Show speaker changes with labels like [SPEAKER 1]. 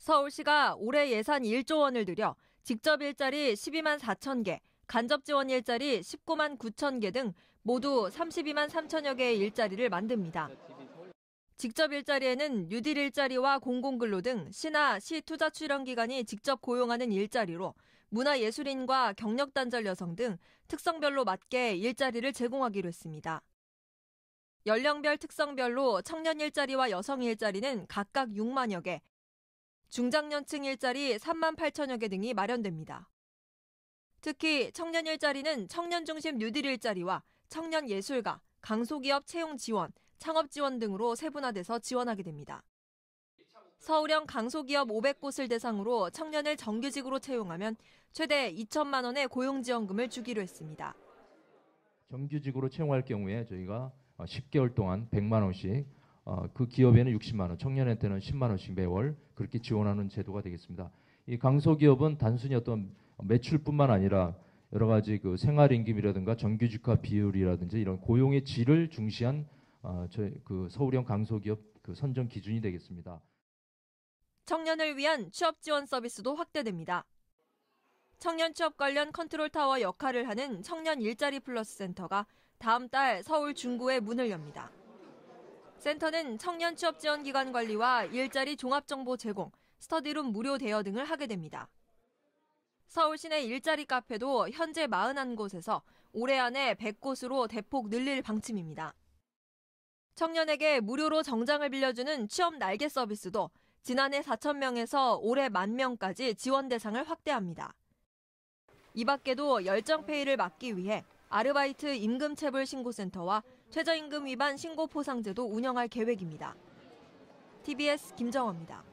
[SPEAKER 1] 서울시가 올해 예산 1조 원을 들여 직접 일자리 12만 4천 개, 간접 지원 일자리 19만 9천 개 등 모두 32만 3천여 개의 일자리를 만듭니다. 직접 일자리에는 유딜 일자리와 공공근로 등 시나 시 투자 출연 기관이 직접 고용하는 일자리로 문화예술인과 경력단절 여성 등 특성별로 맞게 일자리를 제공하기로 했습니다. 연령별 특성별로 청년 일자리와 여성 일자리는 각각 6만여 개, 중장년층 일자리 3만 8천여 개 등이 마련됩니다. 특히 청년 일자리는 청년 중심 뉴딜 일자리와 청년 예술가, 강소기업 채용 지원, 창업 지원 등으로 세분화돼서 지원하게 됩니다. 서울형 강소기업 500곳을 대상으로 청년을 정규직으로 채용하면 최대 2천만 원의 고용지원금을 주기로 했습니다.
[SPEAKER 2] 정규직으로 채용할 경우에 저희가 10개월 어, 동안 100만 원씩 어, 그 기업에는 60만 원, 청년한테는 10만 원씩 매월 그렇게 지원하는 제도가 되겠습니다. 이 강소기업은 단순히 어떤 매출뿐만 아니라 여러 가지 그 생활임금이라든가 정규직화 비율이라든지 이런 고용의 질을 중시한 어, 저희 그 서울형 강소기업 그 선정 기준이 되겠습니다.
[SPEAKER 1] 청년을 위한 취업 지원 서비스도 확대됩니다. 청년 취업 관련 컨트롤 타워 역할을 하는 청년 일자리 플러스 센터가 다음 달 서울 중구에 문을 엽니다. 센터는 청년 취업 지원 기관 관리와 일자리 종합 정보 제공, 스터디룸 무료 대여 등을 하게 됩니다. 서울 시내 일자리 카페도 현재 41곳에서 올해 안에 100곳으로 대폭 늘릴 방침입니다. 청년에게 무료로 정장을 빌려주는 취업 날개 서비스도 지난해 4천 명에서 올해 1만 명까지 지원 대상을 확대합니다. 이 밖에도 열정페이를 막기 위해 아르바이트 임금체불 신고센터와 최저임금 위반 신고 포상제도 운영할 계획입니다. TBS 김정화입니다.